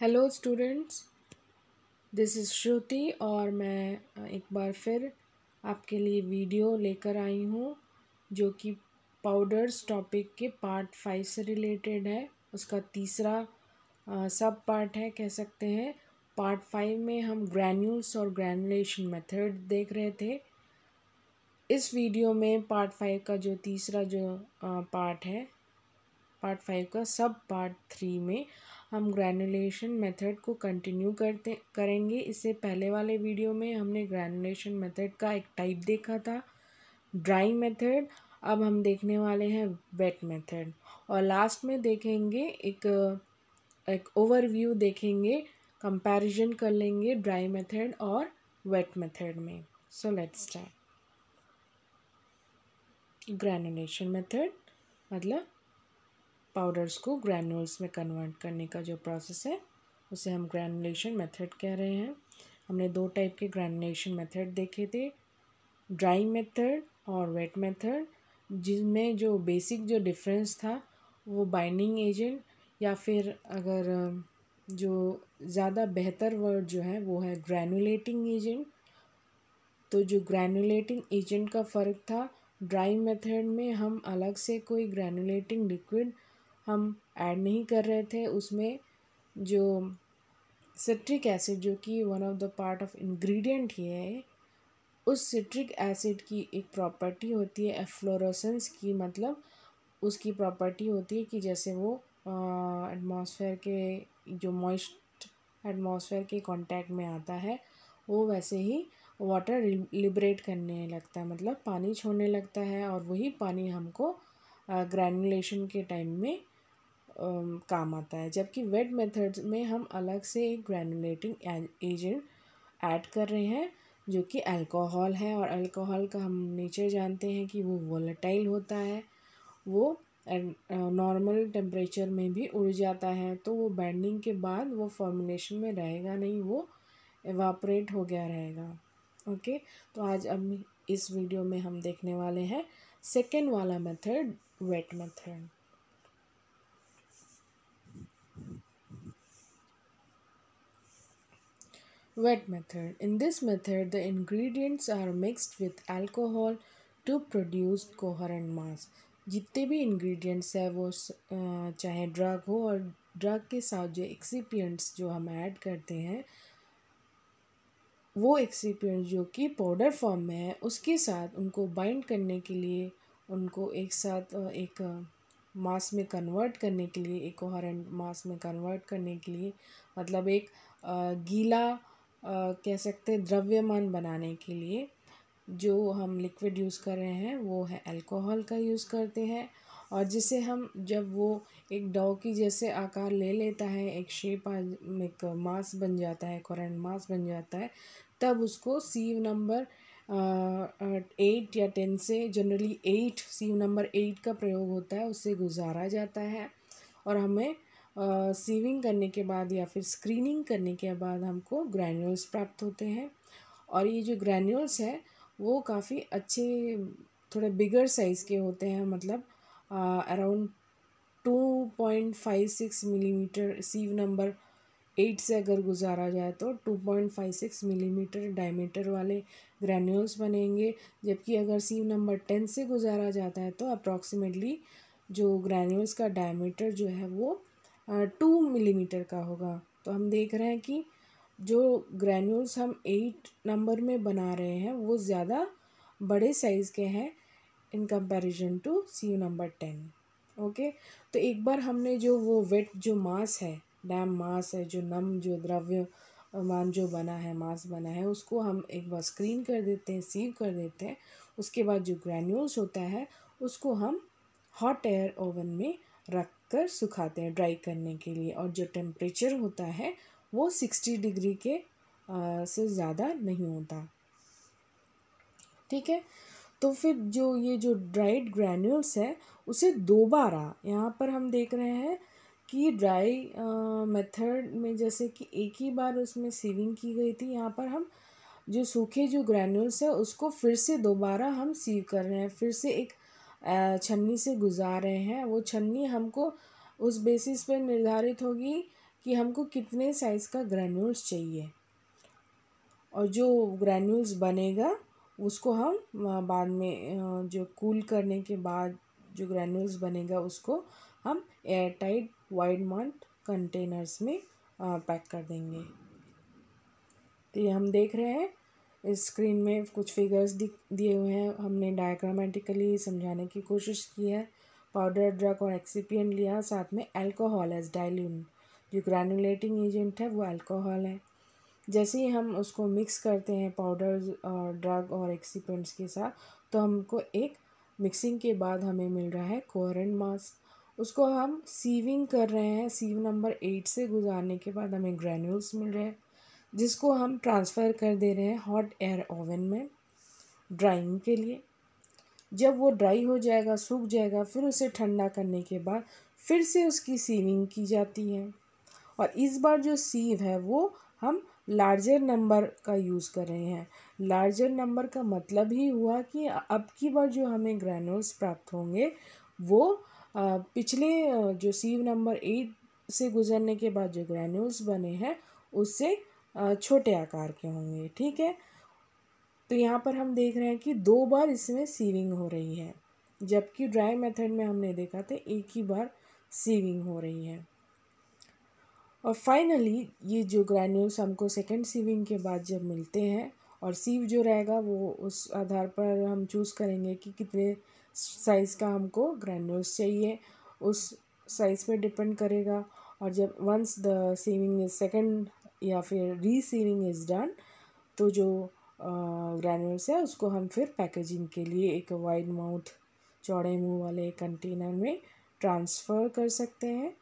Hello students this is Shruti और मैं एक बार फिर आपके लिए वीडियो लेकर आई हूँ जो कि पाउडर्स टॉपिक के पार्ट फाइव से रिलेटेड है उसका तीसरा आ, सब पार्ट है कह सकते हैं पार्ट फाइव में हम ग्रैन्यूल्स और ग्रैनुलेशन मेथड देख रहे थे इस वीडियो में पार्ट फाइव का जो तीसरा जो आ, पार्ट है पार्ट फाइव का सब पार्ट थ्री में हम ग्रैनुलेशन मेथड को कंटिन्यू करते करेंगे इससे पहले वाले वीडियो में हमने ग्रैनुलेशन मेथड का एक टाइप देखा था ड्राई मेथड अब हम देखने वाले हैं वेट मेथड और लास्ट में देखेंगे एक एक ओवरव्यू देखेंगे कंपैरिजन कर लेंगे ड्राई मेथड और वेट मेथड में so let's start granulation method मतलब पाउडर्स को ग्रैनुल्स में कन्वर्ट करने का जो प्रोसेस है उसे हम ग्रैनुलेशन मेथड कह रहे हैं हमने दो टाइप के ग्रैनुलेशन मेथड देखे थे ड्राई मेथड और वेट मेथड जिसमें जो बेसिक जो डिफरेंस था वो बाइंडिंग एजेंट या फिर अगर जो ज़्यादा बेहतर वर्ड जो है वो है ग्रैनुलेटिंग एजेंट तो जो ग्रैनुलेटिंग एजेंट का फ़र्क था ड्राई मेथड में हम अलग से कोई ग्रैनुलेटिंग लिक्विड हम ऐड नहीं कर रहे थे उसमें जो सिट्रिक एसिड जो कि one of the part of ingredient ही है उस सिट्रिक एसिड की एक प्रॉपर्टी होती है एफ्लोरोसेंस की मतलब उसकी प्रॉपर्टी होती है कि जैसे वो एटमॉस्फेयर के जो मॉइस्ट एटमॉस्फेयर के कांटेक्ट में आता है वो वैसे ही वाटर लिबरेट करने लगता है मतलब पानी छोड़ने लगता है और वही पानी हमको ग्रैनुलेशन के टाइम में काम आता है जबकि वेट मेथड में हम अलग से एक ग्रैनुलेटिंग एजेंट ऐड कर रहे हैं जो कि अल्कोहल है और अल्कोहल का हम नेचर जानते हैं कि वो वोलेटाइल होता है वो नॉर्मल टेम्परेचर में भी उड़ जाता है तो वो बैंडिंग के बाद वो फॉर्मुलेशन में रहेगा नहीं वो एवापरेट हो गया रहेगा ओके तो आज अब इस वीडियो में हम देखने वाले हैं सेकेंड वाला method wet method Wet method. In this method, the ingredients are mixed with alcohol to produce coherent mass. जितने भी इंग्रेडिएंट्स है वो चाहे ड्रग हो और ड्रग के साथ जो एक्सिपियंट्स जो हम ऐड करते हैं वो एक्सिपियंट जो कि पाउडर फॉर्म में है उसके साथ उनको बाइंड करने के लिए उनको एक साथ एक मास में कन्वर्ट करने के लिए एक कोहरेंट मास में कन्वर्ट करने के लिए मतलब एक गीला कह सकते हैं द्रव्यमान बनाने के लिए जो हम लिक्विड यूज़ कर रहे हैं वो है अल्कोहल का यूज़ करते हैं और जिसे हम जब वो एक डॉ की जैसे आकार ले लेता है एक शेप एक मास बन जाता है कॉरेंट मास बन जाता है तब उसको सीव नंबर एट या टेन से generally eight sieve number eight का प्रयोग होता है उससे गुजारा जाता है और हमें सीविंग करने के बाद या फिर स्क्रीनिंग करने के बाद हमको ग्रैन्यूल्स प्राप्त होते हैं और ये जो ग्रैन्यूल्स है वो काफ़ी अच्छे थोड़े बिगर साइज़ के होते हैं मतलब around two point five six millimetre sieve number eight से अगर गुजारा जाए तो two point five six millimetre diameter वाले ग्रैन्यूल्स बनेंगे जबकि अगर सीव नंबर टेन से गुजारा जाता है तो अप्रॉक्सीमेटली जो ग्रैन्यूल्स का डायमीटर जो है वो टू मिलीमीटर का होगा तो हम देख रहे हैं कि जो ग्रैन्यूल्स हम एट नंबर में बना रहे हैं वो ज़्यादा बड़े साइज़ के हैं in comparison to sieve number ten okay तो एक बार हमने जो वो वेट जो मास है डैम मास है जो नम जो द्रव्य मान जो बना है मास बना है उसको हम एक बार स्क्रीन कर देते हैं सीव कर देते हैं उसके बाद जो ग्रैन्यूल्स होता है उसको हम हॉट एयर ओवन में रख कर सुखाते हैं ड्राई करने के लिए और जो टेम्परेचर होता है वो सिक्सटी डिग्री के आ, से ज़्यादा नहीं होता ठीक है तो फिर जो ये जो ड्राइड ग्रैन्यूल्स है उसे दोबारा यहाँ पर हम देख रहे हैं कि ड्राई मेथड में जैसे कि एक ही बार उसमें सीविंग की गई थी यहाँ पर हम जो सूखे जो ग्रैन्यूल्स है उसको फिर से दोबारा हम सीव कर रहे हैं फिर से एक आ, छन्नी से गुज़ार रहे हैं वो छन्नी हमको उस बेसिस पे निर्धारित होगी कि हमको कितने साइज़ का ग्रैन्यूल्स चाहिए और जो ग्रैन्यूल्स बनेगा उसको हम बाद में जो कूल करने के बाद जो ग्रैन्यूल्स बनेगा उसको हम air tight wide mouth containers में पैक कर देंगे तो ये हम देख रहे हैं इस स्क्रीन में कुछ फिगर्स दिख दिए हुए हैं हमने डायग्रामेटिकली समझाने की कोशिश की है पाउडर ड्रग और एक्सीपियन लिया साथ में अल्कोहल एज डाइल्यून जो ग्रैनुलेटिंग एजेंट है वो अल्कोहल है जैसे ही हम उसको मिक्स करते हैं पाउडर्स और ड्रग और एक्सीपेंट्स के साथ तो हमको एक मिक्सिंग के बाद हमें मिल रहा है कोहरेंट मास उसको हम सीविंग कर रहे हैं सीव नंबर एट से गुजारने के बाद हमें ग्रैन्यूल्स मिल रहे हैं जिसको हम ट्रांसफ़र कर दे रहे हैं हॉट एयर ओवन में ड्राइंग के लिए जब वो ड्राई हो जाएगा सूख जाएगा फिर उसे ठंडा करने के बाद फिर से उसकी सीविंग की जाती है और इस बार जो सीव है वो हम लार्जर नंबर का यूज़ कर रहे हैं लार्जर नंबर का मतलब ही हुआ कि अब की बार जो हमें ग्रैनुल्स प्राप्त होंगे वो पिछले जो सीव नंबर एट से गुजरने के बाद जो ग्रैनुल्स बने हैं उससे छोटे आकार के होंगे ठीक है तो यहाँ पर हम देख रहे हैं कि दो बार इसमें सीविंग हो रही है जबकि ड्राई मेथड में हमने देखा था एक ही बार सीविंग हो रही है और फाइनली ये जो ग्रैन्यूल्स हमको सेकेंड सीविंग के बाद जब मिलते हैं और सीव जो रहेगा वो उस आधार पर हम चूज़ करेंगे कि कितने साइज़ का हमको ग्रैन्यूल्स चाहिए उस साइज़ पे डिपेंड करेगा और जब once the sieving is second या फिर रीसीलिंग इज़ डन तो जो ग्रैनुल्स है उसको हम फिर पैकेजिंग के लिए एक वाइड माउथ चौड़े मुंह वाले कंटेनर में ट्रांसफ़र कर सकते हैं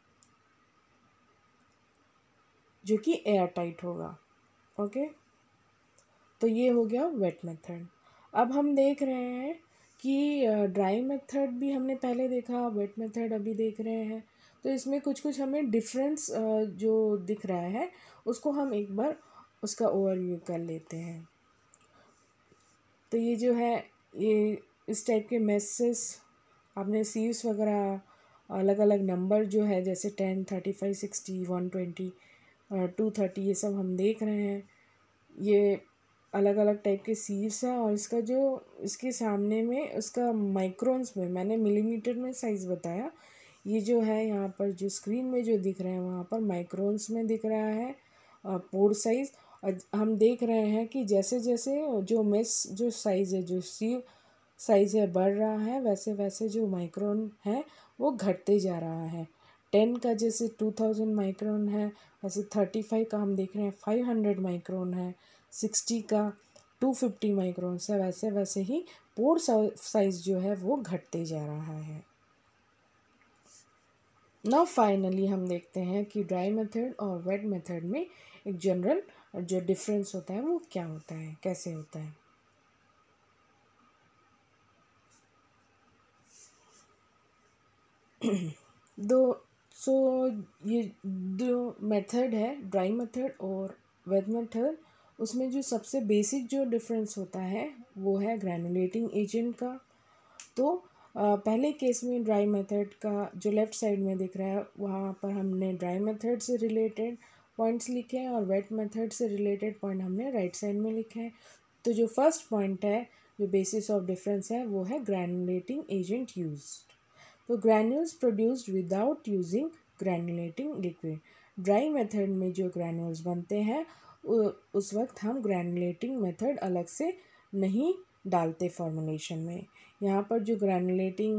जो कि एयर टाइट होगा ओके तो ये हो गया वेट मेथड अब हम देख रहे हैं कि ड्राई मेथड भी हमने पहले देखा वेट मेथड अभी देख रहे हैं तो इसमें कुछ कुछ हमें डिफरेंस जो दिख रहा है उसको हम एक बार उसका ओवरव्यू कर लेते हैं तो ये जो है ये इस टाइप के मैसेज आपने सीव्स वगैरह अलग अलग नंबर जो है जैसे ten thirty five sixty one twenty two thirty ये सब हम देख रहे हैं ये अलग अलग टाइप के सीव्स हैं और इसका जो इसके सामने में उसका माइक्रोन्स में मैंने मिलीमीटर में साइज़ बताया ये जो है यहाँ पर जो स्क्रीन में जो दिख रहा है वहाँ पर माइक्रोन्स में दिख रहा है पोर साइज़ और हम देख रहे हैं कि जैसे जैसे जो मेस जो साइज़ है जो सीव साइज़ है बढ़ रहा है वैसे वैसे जो माइक्रोन है वो घटते जा रहा है टेन का जैसे टू थाउजेंड माइक्रोन है वैसे थर्टी फाइव का हम देख रहे हैं फाइव हंड्रेड माइक्रोन है सिक्सटी का टू फिफ्टी माइक्रोन है वैसे वैसे ही पोर साइज़ जो है वो घटते जा रहा है नाउ फाइनली हम देखते हैं कि ड्राई मेथड और वेट मेथड में एक जनरल जो डिफरेंस होता है वो क्या होता है कैसे होता है दो सो so, ये दो मेथड है ड्राई मेथड और वेट मेथड उसमें जो सबसे बेसिक जो डिफरेंस होता है वो है ग्रैनुलेटिंग एजेंट का तो पहले केस में ड्राई मेथड का जो लेफ़्ट साइड में दिख रहा है वहाँ पर हमने ड्राई मेथड से रिलेटेड पॉइंट्स लिखे हैं और वेट मेथड से रिलेटेड पॉइंट हमने राइट साइड में लिखे हैं तो जो फर्स्ट पॉइंट है जो बेसिस ऑफ डिफरेंस है वो है ग्रैनुलेटिंग एजेंट यूज तो granules produced without using granulating liquid dry method में जो ग्रैनुल्स बनते हैं उस वक्त हम ग्रैनुलेटिंग मेथड अलग से नहीं डालते फॉर्मुलेशन में यहाँ पर जो ग्रैनुलेटिंग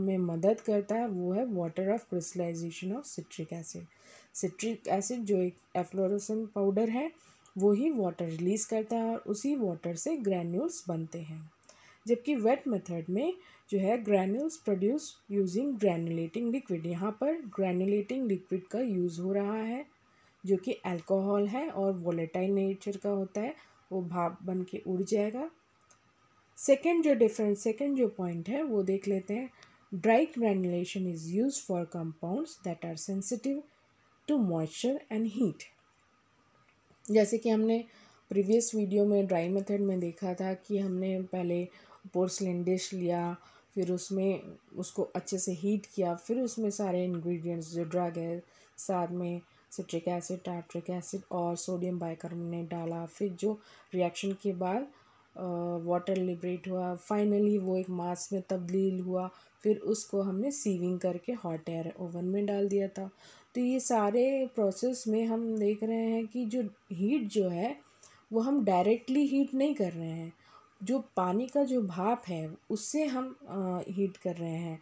में मदद करता है वो है water of crystallization of citric acid citric acid जो एक एफ्लोरोसन पाउडर है वो ही वाटर रिलीज़ करता है और उसी वाटर से ग्रैन्यूल्स बनते हैं जबकि वेट मेथड में जो है granules produce using granulating liquid यहाँ पर ग्रैनुलेटिंग लिक्विड का यूज़ हो रहा है जो कि अल्कोहल है और वोलेटाइल नेचर का होता है वो भाप बन के उड़ जाएगा सेकेंड जो डिफरेंस सेकेंड जो पॉइंट है वो देख लेते हैं dry granulation is use for compounds that are sensitive to moisture and heat जैसे कि हमने प्रीवियस वीडियो में ड्राई मेथड में देखा था कि हमने पहले पोर्सलिन डिश लिया फिर उसमें उसको अच्छे से हीट किया फिर उसमें सारे इंग्रेडिएंट्स जो ड्रग है साथ में सिट्रिक एसिड टार्ट्रिक एसिड और सोडियम बाइकार्बोनेट डाला फिर जो रिएक्शन के बाद वाटर लिब्रेट हुआ फाइनली वो एक मास में तब्दील हुआ फिर उसको हमने सीविंग करके हॉट एयर ओवन में डाल दिया था तो ये सारे प्रोसेस में हम देख रहे हैं कि जो हीट जो है वो हम डायरेक्टली हीट नहीं कर रहे हैं जो पानी का जो भाप है उससे हम आ, हीट कर रहे हैं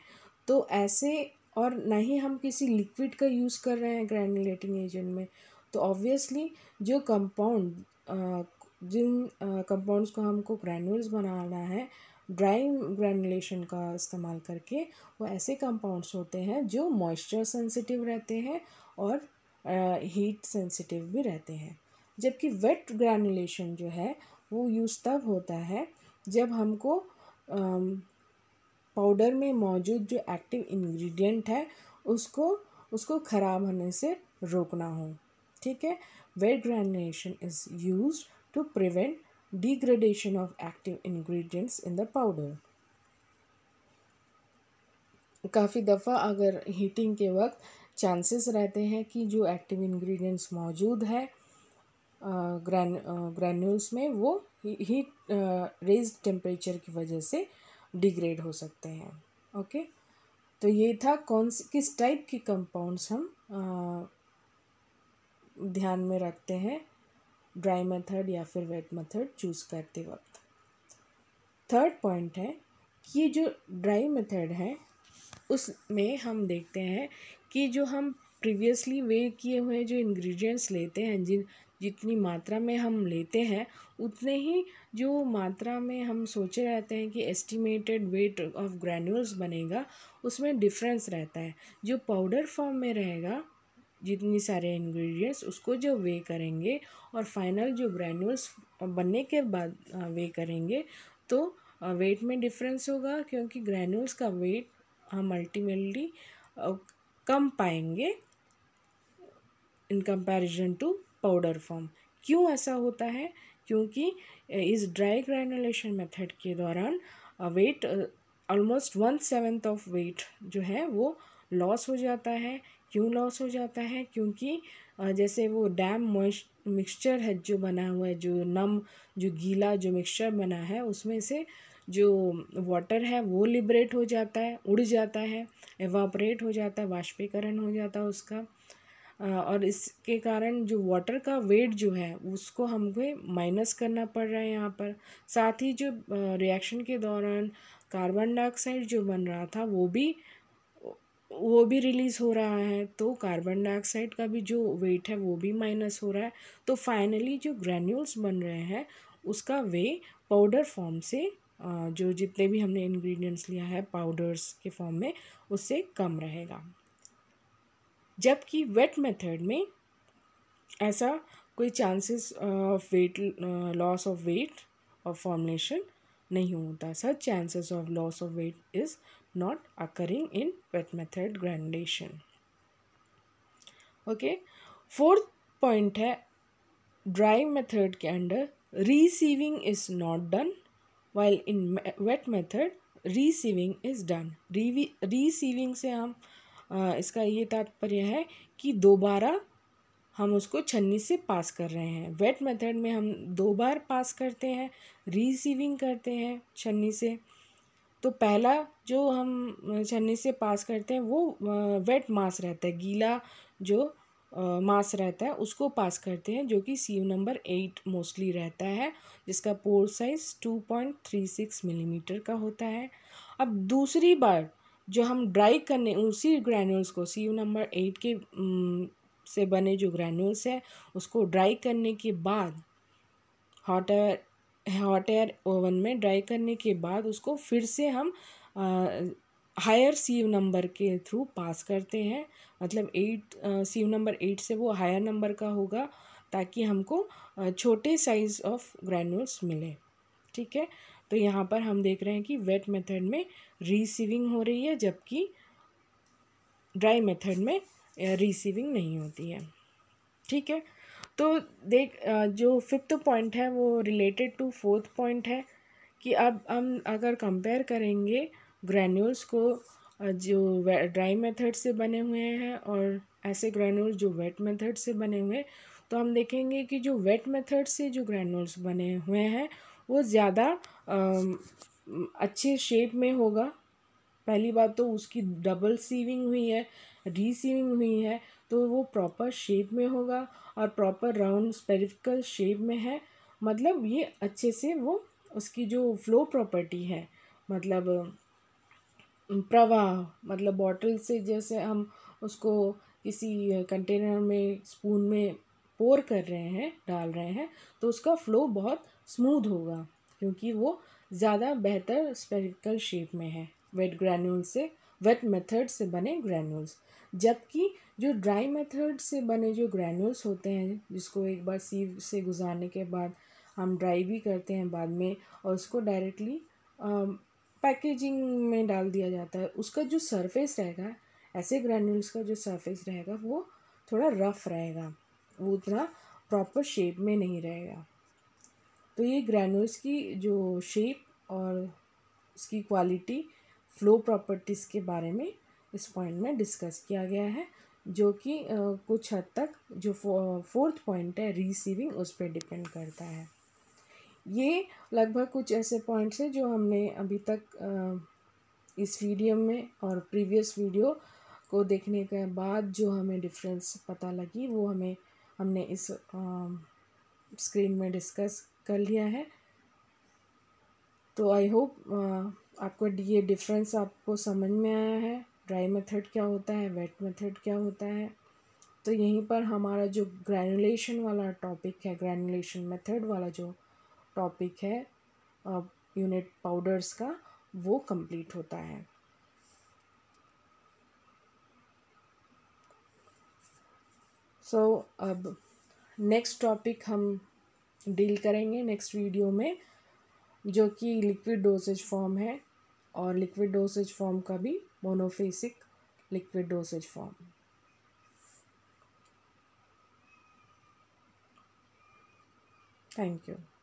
तो ऐसे और ना ही हम किसी लिक्विड का यूज़ कर रहे हैं ग्रैनुलेटिंग एजेंट में तो ऑब्वियसली जो कंपाउंड जिन कंपाउंड्स को हमको ग्रैनुल्स बनाना है ड्राई ग्रैनुलेशन का इस्तेमाल करके वो ऐसे कंपाउंड्स होते हैं जो मॉइस्चर सेंसिटिव रहते हैं और हीट सेंसिटिव भी रहते हैं जबकि वेट ग्रैनुलेशन जो है वो यूज़ तब होता है जब हमको पाउडर में मौजूद जो एक्टिव इंग्रेडिएंट है उसको उसको ख़राब होने से रोकना हो ठीक है wet granulation is used to prevent degradation of active ingredients in the powder. काफ़ी दफ़ा अगर हीटिंग के वक्त चांसेस रहते हैं कि जो एक्टिव इंग्रेडिएंट्स मौजूद है ग्रैन ग्रैन्यूल्स में वो हीट रेज टेम्परेचर की वजह से डिग्रेड हो सकते हैं ओके तो ये था कौन किस टाइप के कंपाउंड्स हम आ, ध्यान में रखते हैं ड्राई मेथड या फिर वेट मेथड चूज़ करते वक्त थर्ड पॉइंट है कि ये जो ड्राई मेथड है उसमें हम देखते हैं कि जो हम प्रीवियसली वे किए हुए जो इंग्रेडिएंट्स लेते हैं जिन जितनी मात्रा में हम लेते हैं उतने ही जो मात्रा में हम सोचे रहते हैं कि एस्टिमेटेड वेट ऑफ ग्रैन्यूल्स बनेगा उसमें डिफरेंस रहता है जो पाउडर फॉर्म में रहेगा जितनी सारे इंग्रेडिएंट्स उसको जब वे करेंगे और फाइनल जो ग्रैन्यूल्स बनने के बाद वे करेंगे तो वेट में डिफरेंस होगा क्योंकि ग्रैन्यूल्स का वेट हम अल्टीमेटली कम पाएंगे in comparison to powder form क्यों ऐसा होता है क्योंकि इस ड्राई ग्रैनुलेशन मेथड के दौरान weight almost one seventh of weight जो है वो लॉस हो जाता है क्यों लॉस हो जाता है क्योंकि जैसे वो डैम मॉइस मिक्सचर है जो बना हुआ है जो नम जो गीला जो मिक्सचर बना है उसमें से जो वाटर है वो लिबरेट हो जाता है उड़ जाता है एवापरेट हो जाता है वाष्पीकरण हो जाता है उसका और इसके कारण जो वाटर का वेट जो है उसको हमको माइनस करना पड़ रहा है यहाँ पर साथ ही जो रिएक्शन के दौरान कार्बन डाइऑक्साइड जो बन रहा था वो भी वो भी रिलीज़ हो रहा है तो कार्बन डाइऑक्साइड का भी जो वेट है वो भी माइनस हो रहा है तो फाइनली जो ग्रैन्यूल्स बन रहे हैं उसका वे पाउडर फॉर्म से जो जितने भी हमने इंग्रेडिएंट्स लिया है पाउडर्स के फॉर्म में उससे कम रहेगा जबकि वेट मेथड में ऐसा कोई chances of weight loss of weight और फॉर्मलेशन नहीं होता such chances of loss of weight is not occurring in wet method granulation okay fourth point है ड्राई मेथड के under receiving is not done while in wet method receiving is done receiving से हम uh, इसका ये तात्पर्य है कि दोबारा हम उसको छन्नी से पास कर रहे हैं वेट मेथड में हम दो बार पास करते हैं रिसीविंग करते हैं छन्नी से तो पहला जो हम छन्नी से पास करते हैं वो वेट मास रहता है गीला जो मास रहता है उसको पास करते हैं जो कि सीव नंबर एट मोस्टली रहता है जिसका pore size two point three six millimeter का होता है अब दूसरी बार जो हम ड्राई करने उसी ग्रैनुल्स को सीव नंबर एट के से बने जो ग्रैनुल्स हैं उसको ड्राई करने के बाद hot air hot air oven में ड्राई करने के बाद उसको फिर से हम हायर सीव नंबर के थ्रू पास करते हैं मतलब एट सीव नंबर एट से वो हायर नंबर का होगा ताकि हमको छोटे साइज़ ऑफ ग्रैनुल्स मिले ठीक है तो यहाँ पर हम देख रहे हैं कि वेट मेथड में रिसीविंग हो रही है जबकि ड्राई मेथड में रिसीविंग नहीं होती है ठीक है तो देख जो फिफ्थ पॉइंट है वो रिलेटेड टू फोर्थ पॉइंट है कि अब हम अगर कंपेयर करेंगे ग्रैन्यूल्स को जो ड्राई मेथड से बने हुए हैं और ऐसे ग्रैनुल्स जो वेट मेथड से बने हुए तो हम देखेंगे कि जो वेट मेथड से जो ग्रैनुल्स बने हुए हैं वो ज़्यादा अच्छे शेप में होगा पहली बात तो उसकी डबल सीविंग हुई है रीसीविंग हुई है तो वो प्रॉपर शेप में होगा और प्रॉपर राउंड स्पेरिकल शेप में है मतलब ये अच्छे से वो उसकी जो फ्लो प्रॉपर्टी है मतलब प्रवाह मतलब बॉटल से जैसे हम उसको किसी कंटेनर में स्पून में पोर कर रहे हैं डाल रहे हैं तो उसका फ्लो बहुत स्मूथ होगा क्योंकि वो ज़्यादा बेहतर स्पेरिकल शेप में है वेट ग्रैन्यूल से वेट मेथड से बने ग्रैन्यूल्स जबकि जो ड्राई मेथड से बने जो ग्रैन्यूल्स होते हैं जिसको एक बार सीव से गुजारने के बाद हम ड्राई भी करते हैं बाद में और उसको डायरेक्टली पैकेजिंग में डाल दिया जाता है उसका जो सरफेस रहेगा ऐसे ग्रैन्यूल्स का जो सरफेस रहेगा वो थोड़ा रफ रहेगा वो उतना प्रॉपर शेप में नहीं रहेगा तो ये ग्रैन्यूल्स की जो शेप और उसकी क्वालिटी फ्लो प्रॉपर्टीज़ के बारे में इस पॉइंट में डिस्कस किया गया है जो कि कुछ हद तक जो फोर्थ पॉइंट है रिसीविंग उस पर डिपेंड करता है ये लगभग कुछ ऐसे पॉइंट्स हैं जो हमने अभी तक इस वीडियो में और प्रीवियस वीडियो को देखने के बाद जो हमें डिफरेंस पता लगी वो हमें हमने इस स्क्रीन में डिस्कस कर लिया है तो आई होप आपको ये डिफरेंस आपको समझ में आया है ड्राई मेथड क्या होता है वेट मेथड क्या होता है तो यहीं पर हमारा जो ग्रैनुलेशन वाला टॉपिक है ग्रैनुलेशन मेथड वाला जो टॉपिक है यूनिट पाउडर्स का वो कंप्लीट होता है सो so, अब नेक्स्ट टॉपिक हम डील करेंगे नेक्स्ट वीडियो में जो कि लिक्विड डोजेज फॉर्म है और लिक्विड डोसेज फॉर्म का भी monophasic liquid dosage form thank you